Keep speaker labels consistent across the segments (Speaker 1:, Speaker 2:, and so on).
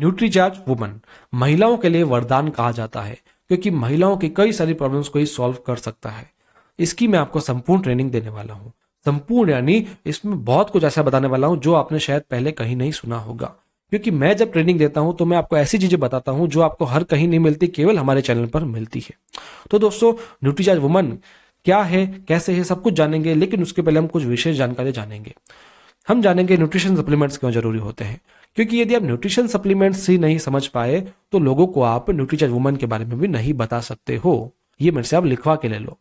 Speaker 1: Nutricharge woman महिलाओं के लिए वरदान कहा जाता है क्योंकि महिलाओं की कई सारी प्रॉब्लम्स को ही सॉल्व कर सकता है इसकी मैं आपको संपूर्ण ट्रेनिंग देने वाला हूँ संपूर्ण यानी इसमें बहुत कुछ ऐसा बताने वाला हूँ जो आपने शायद पहले कहीं नहीं सुना होगा क्योंकि मैं जब ट्रेनिंग देता हूं तो मैं आपको ऐसी चीजें बताता हूं जो आपको हर कहीं नहीं मिलती केवल हमारे चैनल पर मिलती है तो दोस्तों न्यूट्रीचार्ज वुमन क्या है कैसे है सब कुछ जानेंगे लेकिन उसके पहले हम कुछ विशेष जानकारी जानेंगे हम जानेंगे न्यूट्रिशन सप्लीमेंट्स क्यों जरूरी होते हैं क्योंकि यदि आप न्यूट्रिशन सप्लीमेंट्स ही नहीं समझ पाए तो लोगों को आप न्यूट्रीचार्ज वुमन के बारे में भी नहीं बता सकते हो ये मेरे से आप लिखवा के ले लो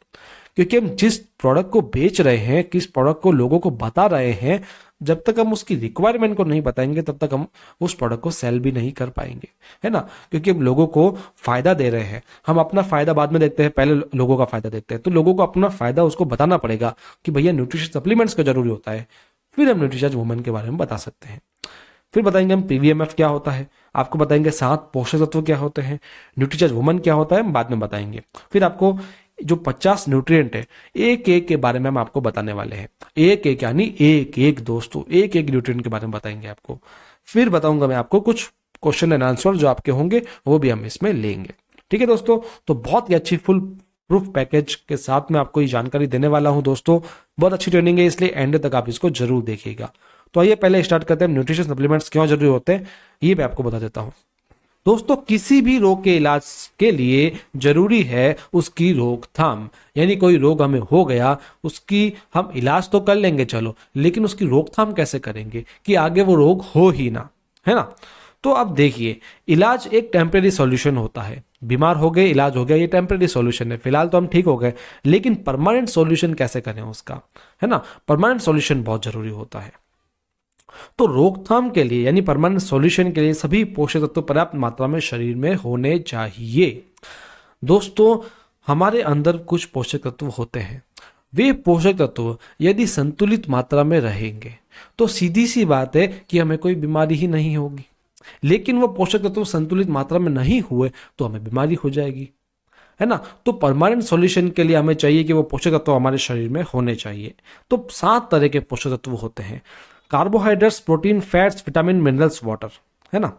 Speaker 1: क्योंकि हम जिस प्रोडक्ट को बेच रहे हैं किस प्रोडक्ट को लोगों को बता रहे हैं जब तक हम उसकी रिक्वायरमेंट को नहीं बताएंगे तब तक हम उस प्रोडक्ट को सेल भी नहीं कर पाएंगे है ना क्योंकि हम लोगों को फायदा दे रहे हैं हम अपना फायदा बाद में देखते हैं पहले लोगों का फायदा देखते हैं तो लोगों को अपना फायदा उसको बताना पड़ेगा कि भैया न्यूट्रिशन सप्लीमेंट्स का जरूरी होता है फिर हम न्यूट्रिशन वुमेन के बारे में बता सकते हैं फिर बताएंगे हम पीवीएमएफ क्या होता है आपको बताएंगे सात पोषक तत्व क्या होते हैं न्यूट्रीचार्ज वुमन क्या होता है हम बाद में बताएंगे फिर आपको जो 50 न्यूट्रिएंट है एक एक के बारे में हम आपको बताने वाले हैं एक एक यानी एक एक दोस्तों एक एक न्यूट्रिएंट के बारे में बताएंगे आपको फिर बताऊंगा मैं आपको कुछ क्वेश्चन एंड आंसर जो आपके होंगे वो भी हम इसमें लेंगे ठीक है दोस्तों तो बहुत ही अच्छी फुल प्रूफ पैकेज के साथ में आपको ये जानकारी देने वाला हूं दोस्तों बहुत अच्छी ट्रेनिंग है इसलिए एंड तक आप इसको जरूर देखिएगा तो आइए पहले स्टार्ट करते हैं न्यूट्रिशन सप्लीमेंट्स क्यों जरूरी होते हैं ये मैं आपको बता देता हूँ दोस्तों किसी भी रोग के इलाज के लिए जरूरी है उसकी रोकथाम यानी कोई रोग हमें हो गया उसकी हम इलाज तो कर लेंगे चलो लेकिन उसकी रोकथाम कैसे करेंगे कि आगे वो रोग हो ही ना है ना तो अब देखिए इलाज एक टेम्प्रेरी सॉल्यूशन होता है बीमार हो गए इलाज हो गया ये टेम्प्रेरी सॉल्यूशन है फिलहाल तो हम ठीक हो गए लेकिन परमानेंट सॉल्यूशन कैसे करें उसका है ना परमानेंट सॉल्यूशन बहुत ज़रूरी होता है तो रोकथाम के लिए यानी परमानेंट सॉल्यूशन के लिए सभी पोषक तत्व पर्याप्त मात्रा में शरीर में होने चाहिए दोस्तों हमारे अंदर कुछ पोषक तत्व होते हैं वे पोषक तत्व यदि संतुलित मात्रा में रहेंगे तो सीधी सी बात है कि हमें कोई बीमारी ही नहीं होगी लेकिन वह पोषक तत्व संतुलित मात्रा में नहीं हुए तो हमें बीमारी हो जाएगी है ना तो परमानेंट सॉल्यूशन के लिए हमें चाहिए कि वो पोषक तत्व हमारे शरीर में होने चाहिए तो सात तरह के पोषक तत्व होते हैं carbohydrates protein fats vitamin minerals water है ना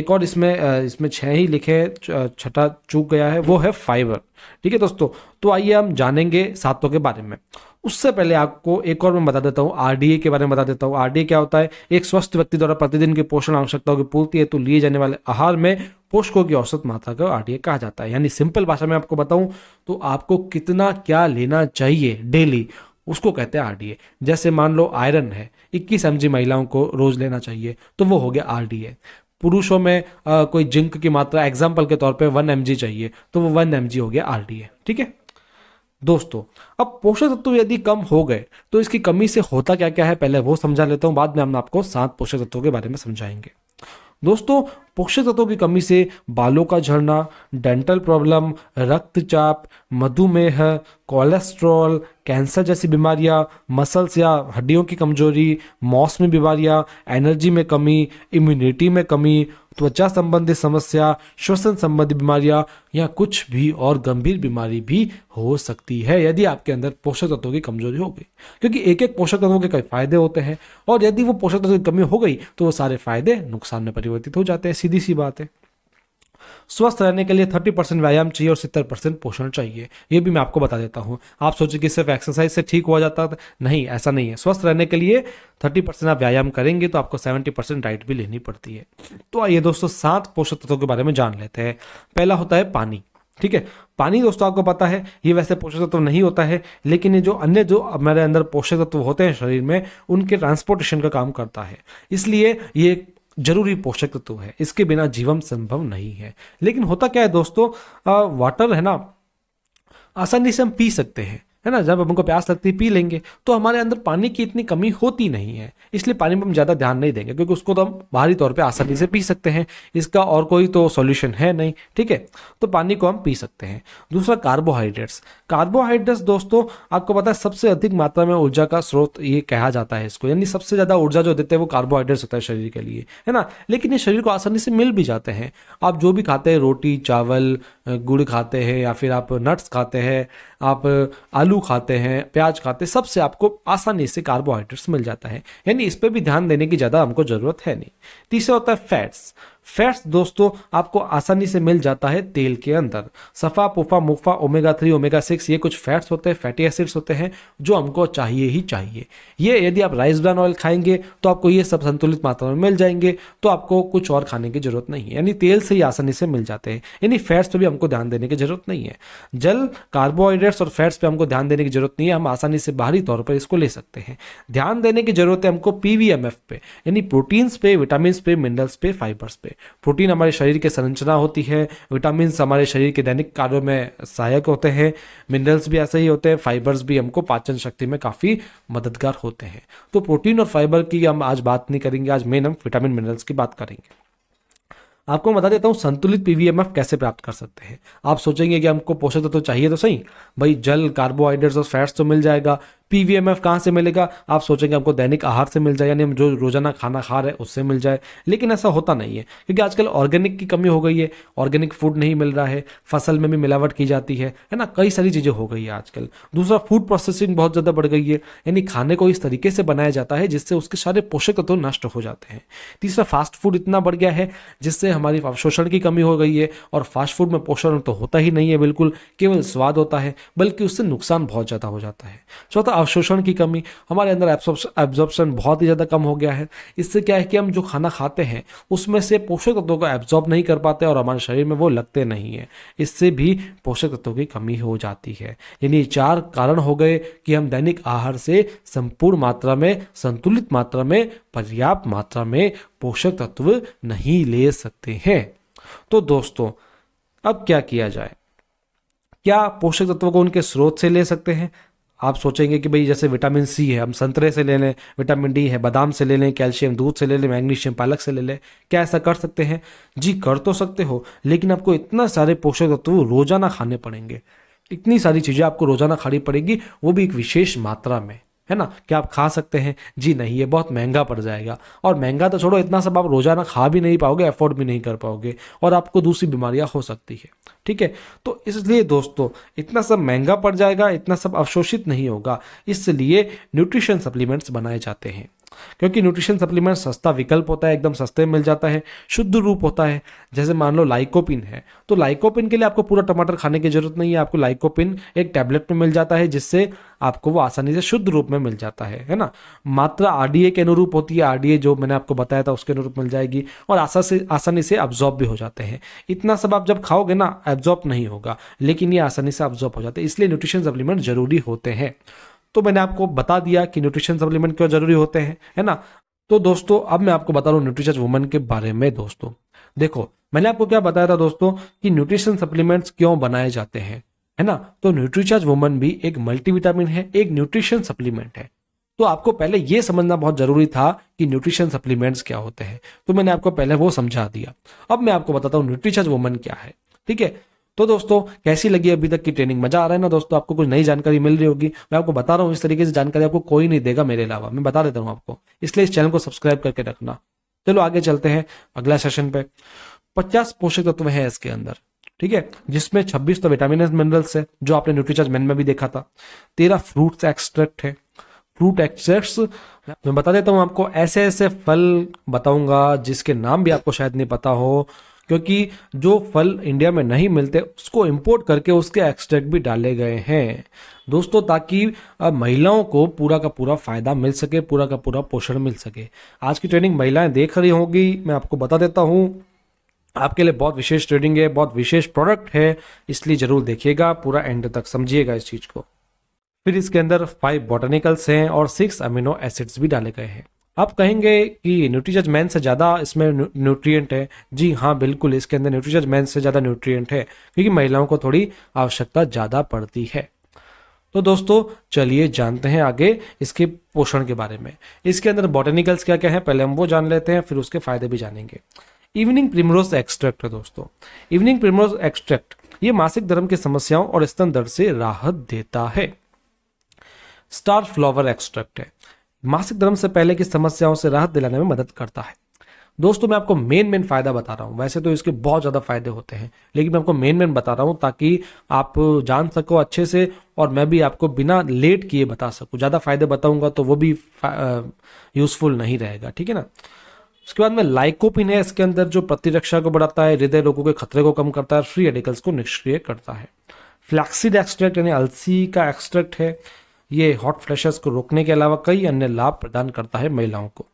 Speaker 1: एक और इसमें इसमें छह ही लिखे छठा चूक गया है वो है फाइबर ठीक है दोस्तों तो आइए हम जानेंगे सातों के बारे में उससे पहले आपको एक और मैं बता देता हूँ आरडीए के बारे में बता देता हूँ आरडीए क्या होता है एक स्वस्थ व्यक्ति द्वारा प्रतिदिन की पोषण आवश्यकताओं की पूर्ति है तो लिए जाने वाले आहार में पोषकों की औसत मात्रा को आरडीए कहा जाता है यानी सिंपल भाषा में आपको बताऊं तो आपको कितना क्या लेना चाहिए डेली उसको कहते हैं आरडीए जैसे मान लो आयरन है इक्कीस एम महिलाओं को रोज लेना चाहिए तो वो हो गया आर पुरुषों में आ, कोई जिंक की मात्रा एग्जाम्पल के तौर पर वन एम चाहिए तो वो वन एम हो गया आर ठीक है दोस्तों अब पोषक तत्व यदि कम हो गए तो इसकी कमी से होता क्या क्या है पहले वो समझा लेता हूँ बाद में हम आपको सात पोषक तत्वों के बारे में समझाएंगे दोस्तों पोषक तत्वों की कमी से बालों का झड़ना डेंटल प्रॉब्लम रक्तचाप मधुमेह कोलेस्ट्रॉल कैंसर जैसी बीमारियां मसल्स या हड्डियों की कमजोरी मौस में बीमारियां एनर्जी में कमी इम्यूनिटी में कमी त्वचा संबंधी समस्या श्वसन संबंधी बीमारियां या कुछ भी और गंभीर बीमारी भी हो सकती है यदि आपके अंदर पोषक तत्वों की कमजोरी हो गई क्योंकि एक एक पोषक तत्वों के कई फायदे होते हैं और यदि वो पोषक तत्वों की कमी हो गई तो वो सारे फायदे नुकसान में परिवर्तित हो जाते हैं सीधी सी बात है स्वस्थ रहने के लिए थर्टी परसेंट व्यायाम चाहिए और सितर परसेंट पोषण चाहिए यह भी मैं आपको बता देता हूं आप सोचिए कि सिर्फ एक्सरसाइज से ठीक हुआ जाता तो नहीं ऐसा नहीं है स्वस्थ रहने के लिए थर्टी परसेंट आप व्यायाम करेंगे तो आपको सेवेंटी परसेंट डाइट भी लेनी पड़ती है तो आइए दोस्तों सात पोषक तत्वों के बारे में जान लेते हैं पहला होता है पानी ठीक है पानी दोस्तों आपको पता है ये वैसे पोषक तत्व तो नहीं होता है लेकिन ये जो अन्य जो हमारे अंदर पोषक तत्व तो होते हैं शरीर में उनके ट्रांसपोर्टेशन का काम करता है इसलिए ये जरूरी पोषक तत्व है इसके बिना जीवन संभव नहीं है लेकिन होता क्या है दोस्तों वाटर है ना आसानी से हम पी सकते हैं है ना जब हमको प्यास लगती है पी लेंगे तो हमारे अंदर पानी की इतनी कमी होती नहीं है इसलिए पानी पर हम ज़्यादा ध्यान नहीं देंगे क्योंकि उसको तो हम बाहरी तौर पर आसानी से पी सकते हैं इसका और कोई तो सोल्यूशन है नहीं ठीक है तो पानी को हम पी सकते हैं दूसरा कार्बोहाइड्रेट्स कार्बोहाइड्रेट्स दोस्तों आपको पता है सबसे अधिक मात्रा में ऊर्जा का स्रोत ये कहा जाता है इसको यानी सबसे ज़्यादा ऊर्जा जो देते हैं वो कार्बोहाइड्रेट्स होता है शरीर के लिए है ना लेकिन ये शरीर को आसानी से मिल भी जाते हैं आप जो भी खाते हैं रोटी चावल गुड़ खाते हैं या फिर आप नट्स खाते हैं आप आलू खाते हैं प्याज खाते हैं सबसे आपको आसानी से कार्बोहाइड्रेट्स मिल जाता है यानी इस पर भी ध्यान देने की ज़्यादा हमको ज़रूरत है नहीं तीसरा होता है फैट्स फैट्स दोस्तों आपको आसानी से मिल जाता है तेल के अंदर SFA PUFA MUFA omega three omega six ये कुछ फैट्स होते हैं फैटी एसिड्स होते हैं जो हमको चाहिए ही चाहिए ये यदि आप राइस ब्रान ऑयल खाएंगे तो आपको ये सब संतुलित मात्रा में मिल जाएंगे तो आपको कुछ और खाने की जरूरत नहीं है यानी तेल से ही आसानी से मिल जाते हैं यानी फैट्स पर भी हमको ध्यान देने की जरूरत नहीं है जल कार्बोहाइड्रेट्स और फैट्स पर हमको ध्यान देने की जरूरत नहीं है हम आसानी से बाहरी तौर पर इसको ले सकते हैं ध्यान देने की जरूरत है हमको पी पे यानी प्रोटीन्स पे विटामिन पे मिनरल्स पे फाइबर्स पे प्रोटीन हमारे शरीर के संरचना होती है विटामिन हमारे शरीर के दैनिक कार्यों में सहायक होते हैं मिनरल्स भी ऐसे ही होते हैं फाइबर्स भी हमको पाचन शक्ति में काफ़ी मददगार होते हैं तो प्रोटीन और फाइबर की हम आज बात नहीं करेंगे आज मेन हम विटामिन मिनरल्स की बात करेंगे आपको बता देता हूँ संतुलित पीवीएमएफ कैसे प्राप्त कर सकते हैं आप सोचेंगे कि हमको पोषक तत्व तो चाहिए तो सही भाई जल कार्बोहाइड्रेट्स और फैट्स तो मिल जाएगा पीवीएमएफ कहाँ से मिलेगा आप सोचेंगे आपको दैनिक आहार से मिल जाए यानी हम जो रोजाना खाना खा रहे हैं उससे मिल जाए लेकिन ऐसा होता नहीं है क्योंकि आजकल ऑर्गेनिक की कमी हो गई है ऑर्गेनिक फूड नहीं मिल रहा है फसल में भी मिलावट की जाती है है ना कई सारी चीज़ें हो गई है आजकल दूसरा फूड प्रोसेसिंग बहुत ज़्यादा बढ़ गई है यानी खाने को इस तरीके से बनाया जाता है जिससे उसके सारे पोषक तत्व नष्ट हो जाते हैं तीसरा फास्ट फूड इतना बढ़ गया है जिससे हमारी शोषण की कमी हो गई है और फास्ट फूड में पोषण तो होता ही नहीं है बिल्कुल केवल स्वाद होता है बल्कि उससे नुकसान बहुत ज़्यादा हो जाता है चौथा अवशोषण की कमी हमारे अंदर एब्जॉर्प्शन बहुत ही ज़्यादा कम हो गया है इससे क्या है कि हम जो खाना खाते हैं उसमें से पोषक तत्वों को एब्जॉर्ब नहीं कर पाते और हमारे शरीर में वो लगते नहीं है इससे भी पोषक तत्वों की कमी हो जाती है यानी चार कारण हो गए कि हम दैनिक आहार से संपूर्ण मात्रा में संतुलित मात्रा में पर्याप्त मात्रा में पोषक तत्व नहीं ले सकते हैं तो दोस्तों अब क्या किया जाए क्या पोषक तत्वों को उनके स्रोत से ले सकते हैं आप सोचेंगे कि भाई जैसे विटामिन सी है हम संतरे से ले लें विटामिन डी है बादाम से ले लें कैल्शियम दूध से ले लें मैग्नीशियम पालक से ले लें क्या ऐसा कर सकते हैं जी कर तो सकते हो लेकिन आपको इतना सारे पोषक तत्व रोजाना खाने पड़ेंगे इतनी सारी चीज़ें आपको रोजाना खानी पड़ेगी वो भी एक विशेष मात्रा में है ना क्या आप खा सकते हैं जी नहीं ये बहुत महंगा पड़ जाएगा और महंगा तो छोड़ो इतना सब आप रोजाना खा भी नहीं पाओगे अफोर्ड भी नहीं कर पाओगे और आपको दूसरी बीमारियां हो सकती है ठीक है तो इसलिए दोस्तों इतना सब महंगा पड़ जाएगा इतना सब अवशोषित नहीं होगा इसलिए न्यूट्रिशन सप्लीमेंट्स बनाए जाते हैं क्योंकि न्यूट्रिशन सप्लीमेंट सस्ता विकल्प होता है एकदम सस्ते में मिल जाता है शुद्ध रूप होता है जैसे मान लो लाइकोपिन है तो लाइकोपिन के लिए आपको पूरा टमाटर खाने की जरूरत नहीं है आपको लाइकोपिन एक टैबलेट में मिल जाता है जिससे आपको वो आसानी से शुद्ध रूप में मिल जाता है है ना मात्रा आरडीए के अनुरूप होती है आरडीए जो मैंने आपको बताया था उसके अनुरूप मिल जाएगी और आसा से आसानी से अब्जॉर्ब भी हो जाते हैं इतना सब आप जब खाओगे ना एब्जॉर्ब नहीं होगा लेकिन ये आसानी से अब्जॉर्ब हो जाते हैं इसलिए न्यूट्रिशन सप्लीमेंट जरूरी होते हैं तो मैंने आपको बता दिया कि न्यूट्रिशन सप्लीमेंट क्यों जरूरी होते हैं है ना तो दोस्तों अब मैं आपको बता रहा हूँ न्यूट्रिशन वुमेन के बारे में दोस्तों देखो मैंने आपको क्या बताया था दोस्तों कि न्यूट्रिशन सप्लीमेंट्स क्यों बनाए जाते हैं है ना तो न्यूट्रिचार्ज वुमन भी एक मल्टीविटामिन है एक न्यूट्रिशन सप्लीमेंट है तो आपको पहले यह समझना बहुत जरूरी था कि न्यूट्रिशन सप्लीमेंट्स क्या होते हैं तो मैंने आपको पहले वो समझा दिया अब मैं आपको बताता हूँ न्यूट्रिचार्ज वुमन क्या है ठीक है तो दोस्तों कैसी लगी अभी तक की ट्रेनिंग मजा आ रहा है ना दोस्तों आपको कुछ नई जानकारी मिल रही होगी मैं आपको बता रहा हूँ इस तरीके से जानकारी आपको कोई नहीं देगा मेरे अलावा मैं बता देता हूँ आपको इसलिए इस चैनल को सब्सक्राइब करके रखना चलो आगे चलते हैं अगला सेशन पे पचास पोषक तत्व है इसके अंदर ठीक है जिसमें छब्बीस तो विटामिन मिनरल्स है जो आपने न्यूट्रीचार्ज मैन में भी देखा था तेरह फ्रूट एक्सट्रैक्ट है फ्रूट एक्सट्रेक्ट मैं बता देता हूँ आपको ऐसे ऐसे फल बताऊंगा जिसके नाम भी आपको शायद नहीं पता हो क्योंकि जो फल इंडिया में नहीं मिलते उसको इम्पोर्ट करके उसके एक्सट्रैक्ट भी डाले गए हैं दोस्तों ताकि महिलाओं को पूरा का पूरा फ़ायदा मिल सके पूरा का पूरा पोषण मिल सके आज की ट्रेनिंग महिलाएं देख रही होंगी मैं आपको बता देता हूँ आपके लिए बहुत विशेष ट्रेडिंग है बहुत विशेष प्रोडक्ट है इसलिए ज़रूर देखिएगा पूरा एंड तक समझिएगा इस चीज़ को फिर इसके अंदर फाइव बॉटनिकल्स हैं और सिक्स अमीनो एसिड्स भी डाले गए हैं आप कहेंगे कि न्यूट्रीजज मैन से ज़्यादा इसमें न्यूट्रिएंट है जी हाँ बिल्कुल इसके अंदर न्यूट्रीजज मैन से ज़्यादा न्यूट्रिएंट है क्योंकि महिलाओं को थोड़ी आवश्यकता ज़्यादा पड़ती है तो दोस्तों चलिए जानते हैं आगे इसके पोषण के बारे में इसके अंदर बॉटेनिकल्स क्या क्या है पहले हम वो जान लेते हैं फिर उसके फायदे भी जानेंगे इवनिंग प्रिमरोज एक्सट्रैक्ट है दोस्तों इवनिंग प्रिमरोज एक्सट्रैक्ट ये मासिक धर्म की समस्याओं और स्तन दर्द से राहत देता है स्टार फ्लावर एक्सट्रैक्ट है मासिक धर्म से पहले की समस्याओं से राहत दिलाने में मदद करता है दोस्तों मैं आपको मेन मेन फ़ायदा बता रहा हूँ वैसे तो इसके बहुत ज़्यादा फ़ायदे होते हैं लेकिन मैं आपको मेन मेन बता रहा हूँ ताकि आप जान सको अच्छे से और मैं भी आपको बिना लेट किए बता सकूँ ज़्यादा फ़ायदे बताऊंगा तो वो भी यूज़फुल नहीं रहेगा ठीक है ना उसके बाद में लाइकोपिन है इसके अंदर जो प्रतिरक्षा को बढ़ाता है हृदय रोगों के खतरे को कम करता है फ्री रेडिकल्स को निष्क्रिय करता है फ्लैक्सीड एक्सट्रैक्ट यानी अलसी का एक्सट्रैक्ट है ये हॉट फ्लैशेस को रोकने के अलावा कई अन्य लाभ प्रदान करता है महिलाओं को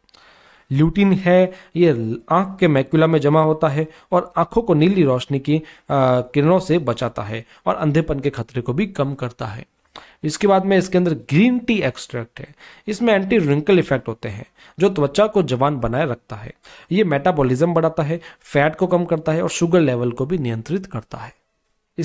Speaker 1: ल्यूटिन है ये आंख के मैक्यूला में जमा होता है और आंखों को नीली रोशनी की किरणों से बचाता है और अंधेपन के खतरे को भी कम करता है इसके बाद में इसके अंदर ग्रीन टी एक्सट्रैक्ट है इसमें एंटी रिंकल इफेक्ट होते हैं जो त्वचा को जवान बनाए रखता है ये मेटाबॉलिज्म बढ़ाता है फैट को कम करता है और शुगर लेवल को भी नियंत्रित करता है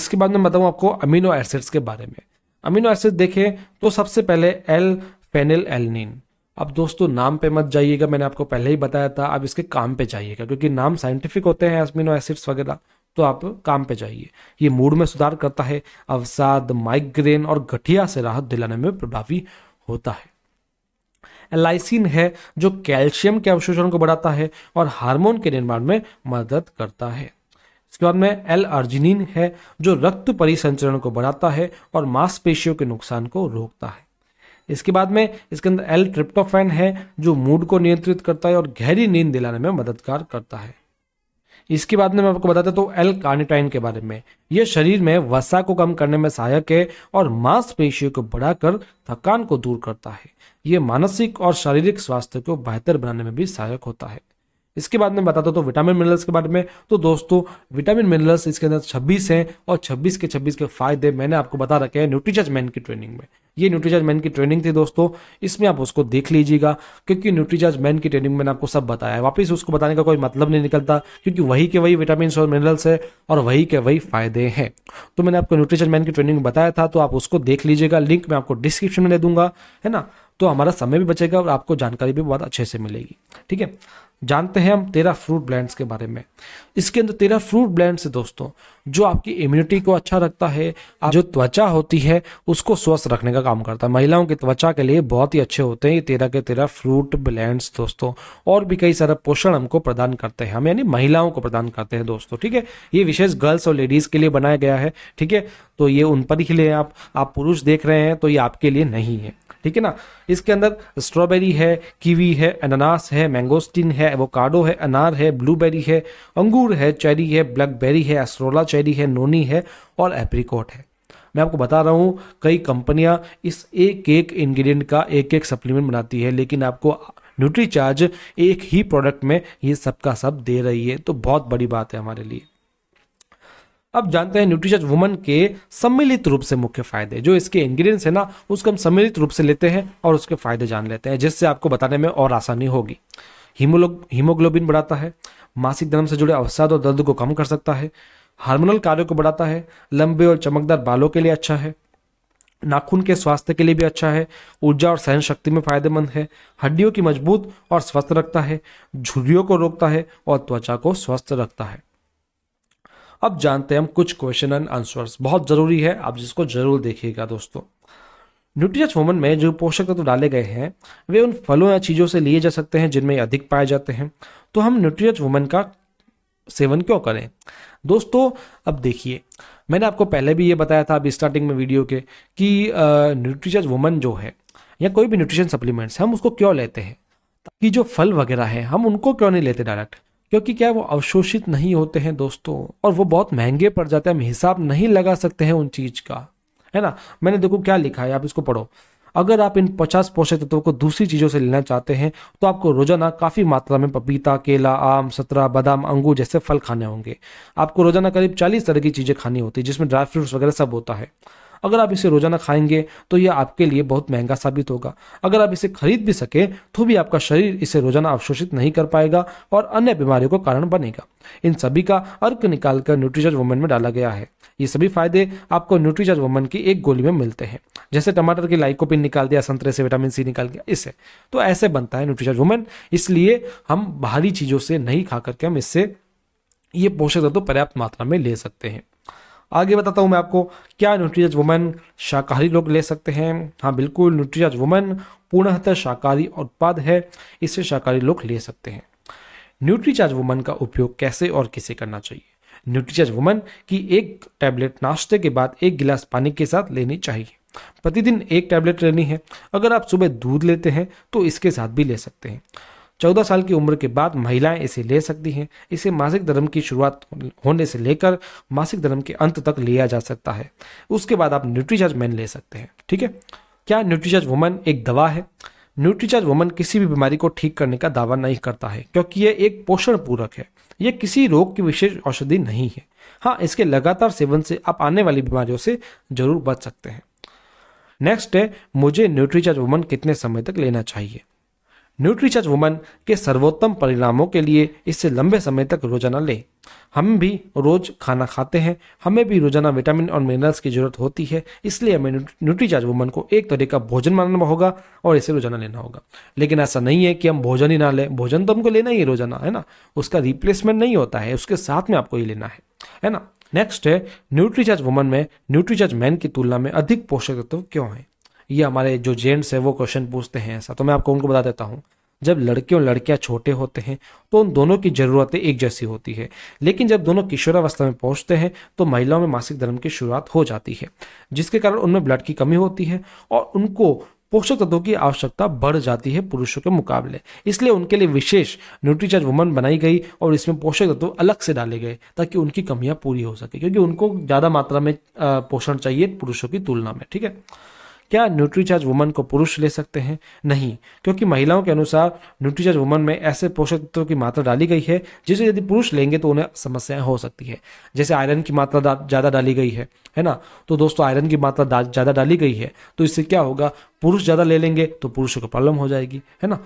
Speaker 1: इसके बाद में बताऊँ आपको अमीनो एसिड्स के बारे में अमीनो एसिड देखें तो सबसे पहले एल फेनिल एलनिन अब दोस्तों नाम पे मत जाइएगा मैंने आपको पहले ही बताया था अब इसके काम पे जाइएगा क्योंकि नाम साइंटिफिक होते हैं अमीनो एसिड्स वगैरह तो आप काम पे जाइए ये मूड में सुधार करता है अवसाद माइग्रेन और गठिया से राहत दिलाने में प्रभावी होता है एलाइसिन है जो कैल्शियम के अवशोषण को बढ़ाता है और हार्मोन के निर्माण में मदद करता है इसके बाद में एल आर्जिनिन है जो रक्त परिसंचरण को बढ़ाता है और मांसपेशियों के नुकसान को रोकता है इसके बाद में इसके अंदर एल ट्रिप्टोफेन है जो मूड को नियंत्रित करता है और गहरी नींद दिलाने में मददगार करता है इसके बाद में मैं आपको बताता हूँ एल कार्निटाइन के बारे में यह शरीर में वसा को कम करने में सहायक है और मांसपेशियों को बढ़ाकर थकान को दूर करता है यह मानसिक और शारीरिक स्वास्थ्य को बेहतर बनाने में भी सहायक होता है इसके बाद मैं बताता हूँ तो विटामिन मिनरल्स के बारे में तो दोस्तों विटामिन मिनरल्स इसके अंदर 26 हैं और 26 के 26 के फायदे मैंने आपको बता रखे हैं न्यूट्रीचर्ज मैन की ट्रेनिंग में ये न्यूट्रीचार्ज मैन की ट्रेनिंग थी दोस्तों इसमें आप उसको देख लीजिएगा क्योंकि न्यूट्रीचार्ज मैन की ट्रेनिंग मैंने आपको सब बताया है वापिस उसको बताने का कोई मतलब नहीं निकलता क्योंकि वही के वही विटामिन और मिनरल्स है और वही के वही फायदे हैं तो मैंने आपको न्यूट्रीचार्ज मैन की ट्रेनिंग बताया था तो आप उसको देख लीजिएगा लिंक मैं आपको डिस्क्रिप्शन में दे दूंगा है ना तो हमारा समय भी बचेगा और आपको जानकारी भी बहुत अच्छे से मिलेगी ठीक है जानते हैं हम तेरह फ्रूट ब्लैंड्स के बारे में इसके अंदर तेरह फ्रूट ब्लैंड है दोस्तों जो आपकी इम्यूनिटी को अच्छा रखता है जो त्वचा होती है उसको स्वस्थ रखने का काम करता है महिलाओं की त्वचा के लिए बहुत ही अच्छे होते हैं ये तेरह के तेरह फ्रूट ब्लैंड्स दोस्तों और भी कई सारा पोषण हमको प्रदान करते हैं हम यानी महिलाओं को प्रदान करते हैं दोस्तों ठीक है ये विशेष गर्ल्स और लेडीज़ के लिए बनाया गया है ठीक है तो ये उन पर ही ले आप पुरुष देख रहे हैं तो ये आपके लिए नहीं है ठीक है ना इसके अंदर स्ट्रॉबेरी है कीवी है अनानास है मैंगोस्टिन है एवोकाडो है अनार है ब्लूबेरी है अंगूर है चेरी है ब्लैकबेरी है एस्ट्रोला चेरी है नोनी है और एप्रिकॉट है मैं आपको बता रहा हूँ कई कंपनियाँ इस एक एक इंग्रेडिएंट का एक एक सप्लीमेंट बनाती है लेकिन आपको न्यूट्री चार्ज एक ही प्रोडक्ट में ये सब का सब दे रही है तो बहुत बड़ी बात है हमारे लिए अब जानते हैं न्यूट्रिश वुमन के सम्मिलित रूप से मुख्य फायदे जो इसके इंग्रेडिएंट्स है ना उसको हम सम्मिलित रूप से लेते हैं और उसके फायदे जान लेते हैं जिससे आपको बताने में और आसानी होगी हीमोग्लोबिन बढ़ाता है मासिक धर्म से जुड़े अवसाद और दर्द को कम कर सकता है हार्मोनल कार्यों को बढ़ाता है लंबे और चमकदार बालों के लिए अच्छा है नाखून के स्वास्थ्य के लिए भी अच्छा है ऊर्जा और सहन शक्ति में फायदेमंद है हड्डियों की मजबूत और स्वस्थ रखता है झुर्रियों को रोकता है और त्वचा को स्वस्थ रखता है अब जानते हैं हम कुछ क्वेश्चन एंड आंसर्स बहुत ज़रूरी है आप जिसको जरूर देखिएगा दोस्तों न्यूट्रिय वोमन में जो पोषक तत्व डाले गए हैं वे उन फलों या चीज़ों से लिए जा सकते हैं जिनमें अधिक पाए जाते हैं तो हम न्यूट्रिय वोमन का सेवन क्यों करें दोस्तों अब देखिए मैंने आपको पहले भी ये बताया था अभी स्टार्टिंग में वीडियो के कि न्यूट्रिशियस वुमन जो है या कोई भी न्यूट्रिशन सप्लीमेंट्स हम उसको क्यों लेते हैं कि जो फल वगैरह है हम उनको क्यों नहीं लेते डायरेक्ट क्योंकि क्या वो अवशोषित नहीं होते हैं दोस्तों और वो बहुत महंगे पड़ जाते हैं हम हिसाब नहीं लगा सकते हैं उन चीज का है ना मैंने देखो क्या लिखा है आप इसको पढ़ो अगर आप इन 50 पोषक तत्वों को दूसरी चीज़ों से लेना चाहते हैं तो आपको रोजाना काफ़ी मात्रा में पपीता केला आम सतरा बादाम अंगूर जैसे फल खाने होंगे आपको रोजाना करीब 40 तरह की चीज़ें खानी होती है जिसमें ड्राई फ्रूट्स वगैरह सब होता है अगर आप इसे रोजाना खाएंगे तो यह आपके लिए बहुत महंगा साबित होगा अगर आप इसे खरीद भी सके तो भी आपका शरीर इसे रोजाना अवशोषित नहीं कर पाएगा और अन्य बीमारियों का कारण बनेगा इन सभी का अर्क निकालकर न्यूट्रीजर वुमन में डाला गया है ये सभी फायदे आपको न्यूट्रीजर वुमन की एक गोली में मिलते हैं जैसे टमाटर की लाइकोपिन निकाल दिया संतरे से विटामिन सी निकाल दिया इससे तो ऐसे बनता है न्यूट्रीजर वुमन इसलिए हम बाहरी चीज़ों से नहीं खा करके हम इससे ये पोषक तत्व पर्याप्त मात्रा में ले सकते हैं आगे बताता हूँ मैं आपको क्या न्यूट्रीज वुमेन शाकाहारी लोग ले सकते हैं हाँ बिल्कुल न्यूट्रीज वुमेन पूर्णतः शाकाहारी उत्पाद है इसे शाकाहारी लोग ले सकते हैं न्यूट्रीचार्ज वुमन का उपयोग कैसे और किसे करना चाहिए न्यूट्रीचार्ज वुमन की एक टैबलेट नाश्ते के बाद एक गिलास पानी के साथ लेनी चाहिए प्रतिदिन एक टैबलेट लेनी है अगर आप सुबह दूध लेते हैं तो इसके साथ भी ले सकते हैं चौदह साल की उम्र के बाद महिलाएं इसे ले सकती हैं इसे मासिक धर्म की शुरुआत होने से लेकर मासिक धर्म के अंत तक लिया जा सकता है उसके बाद आप न्यूट्रीचार्ज मैन ले सकते हैं ठीक है क्या न्यूट्रीचार्ज वुमन एक दवा है न्यूट्रीचार्ज वुमन किसी भी बीमारी को ठीक करने का दावा नहीं करता है क्योंकि यह एक पोषण पूरक है यह किसी रोग की विशेष औषधि नहीं है हाँ इसके लगातार सेवन से आप आने वाली बीमारियों से जरूर बच सकते हैं नेक्स्ट है मुझे न्यूट्रीचार्ज वुमन कितने समय तक लेना चाहिए न्यूट्रिशस वुमन के सर्वोत्तम परिणामों के लिए इससे लंबे समय तक रोजाना लें हम भी रोज खाना खाते हैं हमें भी रोजाना विटामिन और मिनरल्स की जरूरत होती है इसलिए हमें न्यूट्रीचार्ज वुमन को एक तरह का भोजन मानना होगा और इसे रोजाना लेना होगा लेकिन ऐसा नहीं है कि हम भोजन ही ना लें भोजन तो हमको लेना ही है रोजाना है ना उसका रिप्लेसमेंट नहीं होता है उसके साथ में आपको ये लेना है है ना नेक्स्ट है न्यूट्रीचार्ज वुमन में न्यूट्रीचार्ज मैन की तुलना में अधिक पोषक तत्व क्यों है ये हमारे जो जेंट्स है वो क्वेश्चन पूछते हैं ऐसा तो मैं आपको उनको बता देता हूँ जब लड़के और लड़कियां छोटे होते हैं तो उन दोनों की ज़रूरतें एक जैसी होती है लेकिन जब दोनों किशोरावस्था में पहुंचते हैं तो महिलाओं में मासिक धर्म की शुरुआत हो जाती है जिसके कारण उनमें ब्लड की कमी होती है और उनको पोषक तत्वों की आवश्यकता बढ़ जाती है पुरुषों के मुकाबले इसलिए उनके लिए विशेष न्यूट्रीचार्ज वुमन बनाई गई और इसमें पोषक तत्व अलग से डाले गए ताकि उनकी कमियां पूरी हो सके क्योंकि उनको ज़्यादा मात्रा में पोषण चाहिए पुरुषों की तुलना में ठीक है क्या न्यूट्रीचार्ज वुमन को पुरुष ले सकते हैं नहीं क्योंकि महिलाओं के अनुसार न्यूट्रीचार्ज वुमन में ऐसे पोषक तत्वों की मात्रा डाली गई है जिसे यदि पुरुष लेंगे तो उन्हें समस्याएं हो सकती है जैसे आयरन की मात्रा ज़्यादा डाली गई है है ना तो दोस्तों आयरन की मात्रा ज़्यादा डाली गई है तो इससे क्या होगा पुरुष ज़्यादा ले लेंगे तो पुरुषों को प्रॉब्लम हो जाएगी है ना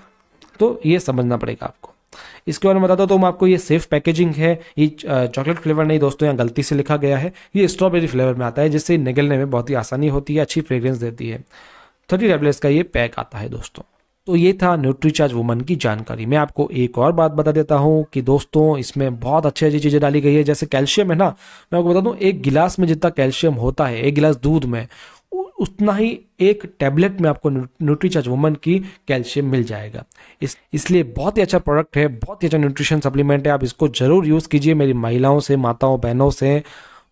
Speaker 1: तो ये समझना पड़ेगा आपको इसके बारे में बताता हूँ तो मैं आपको ये सेफ पैकेजिंग है ये चॉकलेट फ्लेवर नहीं दोस्तों यहाँ गलती से लिखा गया है ये स्ट्रॉबेरी फ्लेवर में आता है जिससे निगलने में बहुत ही आसानी होती है अच्छी फ्रेग्रेंस देती है थर्टी टेबलेट्स का ये पैक आता है दोस्तों तो ये था न्यूट्रीचार्ज वुमन की जानकारी मैं आपको एक और बात बता देता हूँ कि दोस्तों इसमें बहुत अच्छी अच्छी चीज़ें डाली गई है जैसे कैल्शियम है ना मैं आपको बता दूँ एक गिलास में जितना कैल्शियम होता है एक गिलास दूध में उतना ही एक टैबलेट में आपको न्यूट्रीचार्ज वुमन की कैल्शियम मिल जाएगा इस इसलिए बहुत ही अच्छा प्रोडक्ट है बहुत ही अच्छा न्यूट्रिशन सप्लीमेंट है आप इसको जरूर यूज़ कीजिए मेरी महिलाओं से माताओं बहनों से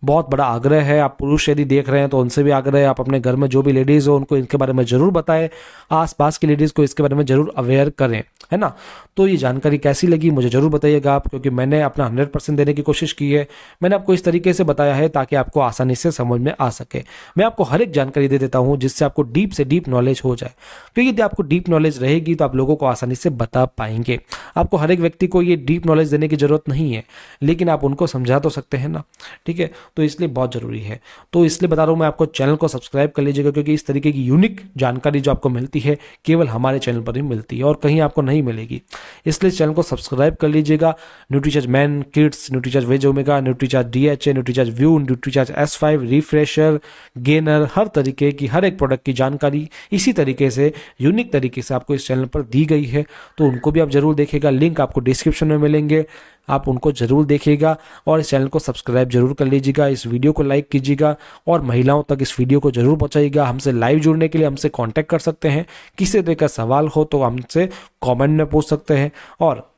Speaker 1: बहुत बड़ा आग्रह है आप पुरुष यदि देख रहे हैं तो उनसे भी आग्रह है आप अपने घर में जो भी लेडीज़ हो उनको इनके बारे में ज़रूर बताएं आसपास की लेडीज़ को इसके बारे में ज़रूर अवेयर करें है ना तो ये जानकारी कैसी लगी मुझे ज़रूर बताइएगा आप क्योंकि मैंने अपना हंड्रेड परसेंट देने की कोशिश की है मैंने आपको इस तरीके से बताया है ताकि आपको आसानी से समझ में आ सके मैं आपको हर एक जानकारी दे देता हूँ जिससे आपको डीप से डीप नॉलेज हो जाए क्योंकि तो यदि आपको डीप नॉलेज रहेगी तो आप लोगों को आसानी से बता पाएंगे आपको हर एक व्यक्ति को ये डीप नॉलेज देने की ज़रूरत नहीं है लेकिन आप उनको समझा तो सकते हैं ना ठीक है तो इसलिए बहुत ज़रूरी है तो इसलिए बता रहा हूँ मैं आपको चैनल को सब्सक्राइब कर लीजिएगा क्योंकि इस तरीके की यूनिक जानकारी जो आपको मिलती है केवल हमारे चैनल पर ही मिलती है और कहीं आपको नहीं मिलेगी इसलिए चैनल को सब्सक्राइब कर लीजिएगा Nutricharge man kids Nutricharge veg omega Nutricharge D H A Nutricharge view Nutricharge S five refresher gainer हर तरीके की हर एक प्रोडक्ट की जानकारी इसी तरीके से यूनिक तरीके से आपको इस चैनल पर दी गई है तो उनको भी आप जरूर देखेगा लिंक आपको डिस्क्रिप्शन में मिलेंगे आप उनको ज़रूर देखिएगा और इस चैनल को सब्सक्राइब जरूर कर लीजिएगा इस वीडियो को लाइक कीजिएगा और महिलाओं तक इस वीडियो को जरूर पहुँचाइएगा हमसे लाइव जुड़ने के लिए हमसे कॉन्टैक्ट कर सकते हैं किसी तरह का सवाल हो तो हमसे कॉमेंट में पूछ सकते हैं और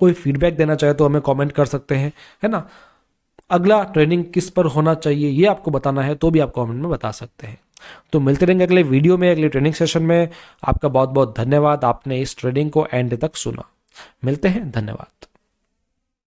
Speaker 1: कोई फीडबैक देना चाहे तो हमें कॉमेंट कर सकते हैं है ना अगला ट्रेनिंग किस पर होना चाहिए ये आपको बताना है तो भी आप कमेंट में बता सकते हैं तो मिलते रहेंगे अगले वीडियो में अगले ट्रेनिंग सेशन में आपका बहुत बहुत धन्यवाद आपने इस ट्रेनिंग को एंड तक सुना मिलते हैं धन्यवाद